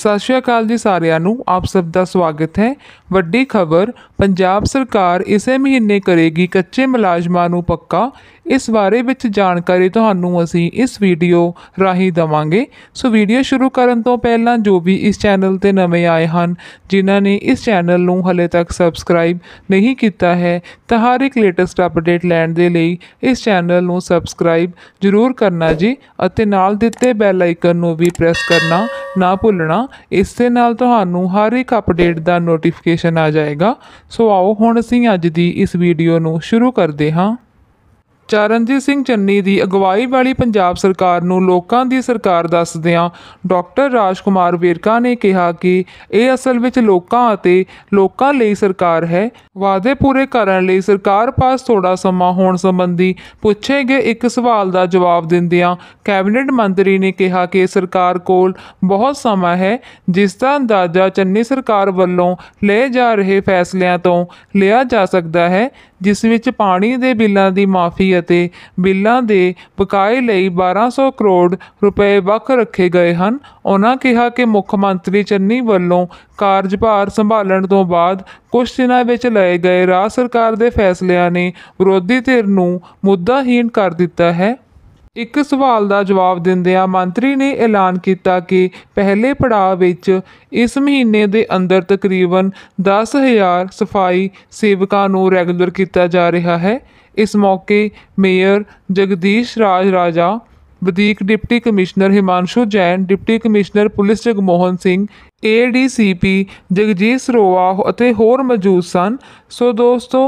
ਸਤਿ ਸ਼੍ਰੀ ਅਕਾਲ ਜੀ ਸਾਰਿਆਂ ਨੂੰ ਆਪ ਸਭ ਦਾ ਸਵਾਗਤ ਹੈ ਵੱਡੀ ਖਬਰ ਪੰਜਾਬ ਸਰਕਾਰ ਇਸੇ ਮਹੀਨੇ ਕਰੇਗੀ ਕੱਚੇ ਮੁਲਾਜ਼ਮਾਂ ਨੂੰ ਪੱਕਾ ਇਸ ਬਾਰੇ ਵਿੱਚ ਜਾਣਕਾਰੀ ਤੁਹਾਨੂੰ ਅਸੀਂ ਇਸ ਵੀਡੀਓ ਰਾਹੀਂ ਦਵਾਂਗੇ ਸੋ ਵੀਡੀਓ ਸ਼ੁਰੂ ਕਰਨ ਤੋਂ ਪਹਿਲਾਂ ਜੋ ਵੀ ਇਸ ਚੈਨਲ ਤੇ ਨਵੇਂ ਆਏ ਹਨ ਜਿਨ੍ਹਾਂ ਨੇ ਇਸ ਚੈਨਲ ਨੂੰ ਹਲੇ ਤੱਕ ਸਬਸਕ੍ਰਾਈਬ ਨਹੀਂ ਕੀਤਾ ਹੈ ਤਾਂ ਹਰ ਇੱਕ ਲੇਟੈਸਟ ਅਪਡੇਟ ਲੈਣ ਦੇ ਲਈ ਇਸ ਚੈਨਲ ਨੂੰ ਸਬਸਕ੍ਰਾਈਬ ਜ਼ਰੂਰ ਕਰਨਾ ਜੀ ਅਤੇ ਨਾਲ ਦਿੱਤੇ ਬੈਲ ਆਈਕਨ ਨੂੰ ਵੀ ਪ੍ਰੈਸ ਕਰਨਾ ਨਾ ਭੁੱਲਣਾ ਇਸ ਦੇ ਨਾਲ ਤੁਹਾਨੂੰ ਹਰ ਇੱਕ ਅਪਡੇਟ ਦਾ ਨੋਟੀਫਿਕੇਸ਼ਨ ਆ ਜਾਏਗਾ ਸੋ ਆਓ ਹੁਣ ਅਸੀਂ ਅੱਜ ਦੀ ਇਸ ਵੀਡੀਓ ਨੂੰ ਸ਼ੁਰੂ ਕਰਦੇ ਹਾਂ ਚਰਨਜੀਤ ਸਿੰਘ ਚੰਨੀ ਦੀ ਅਗਵਾਈ ਵਾਲੀ ਪੰਜਾਬ ਸਰਕਾਰ ਨੂੰ ਲੋਕਾਂ ਦੀ ਸਰਕਾਰ ਦੱਸਦਿਆਂ ਡਾਕਟਰ ਰਾਜਕੁਮਾਰ ਵੇਰਕਾ ਨੇ ਕਿਹਾ ਕਿ ਇਹ ਅਸਲ ਵਿੱਚ ਲੋਕਾਂ ਅਤੇ ਲੋਕਾਂ ਲਈ ਸਰਕਾਰ ਹੈ ਵਾਅਦੇ ਪੂਰੇ ਕਰਨ ਲਈ ਸਰਕਾਰ ਪਾਸ ਥੋੜਾ ਸਮਾਂ ਹੋਣ ਸੰਬੰਧੀ ਪੁੱਛੇ ਗਏ ਇੱਕ ਸਵਾਲ ਦਾ ਜਵਾਬ ਦਿੰਦਿਆਂ ਕੈਬਨਿਟ ਮੰਤਰੀ ਨੇ ਕਿਹਾ ਕਿ ਸਰਕਾਰ ਕੋਲ ਬਹੁਤ ਸਮਾਂ ਹੈ ਜਿਸ ਦਾ ਅੰਦਾਜ਼ਾ ਚੰਨੀ ਸਰਕਾਰ ਵੱਲੋਂ ਲਏ ਜਾ ਰਹੇ ਫੈਸਲਿਆਂ ਤੋਂ ਲਿਆ ਜਾ ਸਕਦਾ ਹੈ ਜਿਸ ਵਿੱਚ ਪਾਣੀ ਦੇ ਬਿੱਲਾਂ ਦੀ ਮਾਫੀ ਅਤੇ ਬਿੱਲਾਂ ਦੇ ਬਕਾਏ ਲਈ 1200 ਕਰੋੜ ਰੁਪਏ ਵੱਖ ਰੱਖੇ ਗਏ ਹਨ ਉਹਨਾਂ ਕਿਹਾ ਕਿ ਮੁੱਖ ਮੰਤਰੀ ਚੰਨੀ ਵੱਲੋਂ ਕਾਰਜਭਾਰ ਸੰਭਾਲਣ ਤੋਂ ਬਾਅਦ ਕੁਝ ਦਿਨਾਂ ਵਿੱਚ ਲਏ ਗਏ ਰਾਜ ਸਰਕਾਰ ਦੇ ਫੈਸਲਿਆਂ ਨੇ ਵਿਰੋਧੀ ਧਿਰ ਨੂੰ ਮੁੱਦਾਹੀਣ ਕਰ ਦਿੱਤਾ ਹੈ ਇੱਕ ਸਵਾਲ ਦਾ ਜਵਾਬ ਦਿੰਦਿਆਂ ਮੰਤਰੀ ਨੇ ਐਲਾਨ ਕੀਤਾ ਕਿ ਪਹਿਲੇ ਪੜਾਅ ਵਿੱਚ ਇਸ ਮਹੀਨੇ ਦੇ ਅੰਦਰ ਤਕਰੀਬਨ 10000 ਸਫਾਈ ਸੇਵਕਾਂ ਨੂੰ ਰੈਗੂਲਰ ਕੀਤਾ ਜਾ ਰਿਹਾ ਹੈ ਇਸ ਮੌਕੇ ਮੇਅਰ ਜਗਦੀਸ਼ ਰਾਜ ਰਾਜਾ ਵਧੀਕ deputy commissioner Himanshu Jain deputy commissioner police Jagmohan Singh ADCP Jagjit Saroa ਅਤੇ ਹੋਰ ਮੌਜੂਦ ਸਨ ਸੋ ਦੋਸਤੋ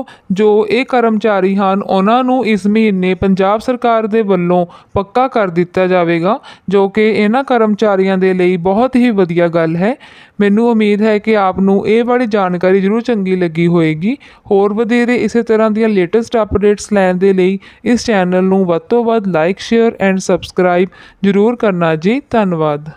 ਜੋ ਇਹ ਕਰਮਚਾਰੀ ਹਨ ਉਹਨਾਂ ਨੂੰ ਇਸ ਮਹੀਨੇ ਪੰਜਾਬ ਸਰਕਾਰ ਦੇ ਵੱਲੋਂ ਪੱਕਾ ਕਰ ਦਿੱਤਾ ਜਾਵੇਗਾ ਜੋ ਕਿ ਇਹਨਾਂ ਕਰਮਚਾਰੀਆਂ ਦੇ ਲਈ ਬਹੁਤ ਹੀ ਵਧੀਆ ਗੱਲ ਹੈ ਮੈਨੂੰ ਉਮੀਦ ਹੈ ਕਿ ਆਪ ਨੂੰ ਇਹ ਵਾਲੀ ਜਾਣਕਾਰੀ ਜ਼ਰੂਰ ਚੰਗੀ ਲੱਗੀ ਹੋਵੇਗੀ ਹੋਰ ਵਧੇਰੇ ਇਸੇ ਤਰ੍ਹਾਂ ਦੀਆਂ ਲੇਟੈਸਟ ਅਪਡੇਟਸ ਲੈਣ ਦੇ ਲਈ ਇਸ ਚੈਨਲ ਨੂੰ ਵੱਧ ਤੋਂ ਵੱਧ ਲਾਈਕ ਸ਼ੇਅਰ ਐਂਡ ਸਬਸਕ੍ਰਾਈਬ ਜ਼ਰੂਰ ਕਰਨਾ ਜੀ ਧੰਨਵਾਦ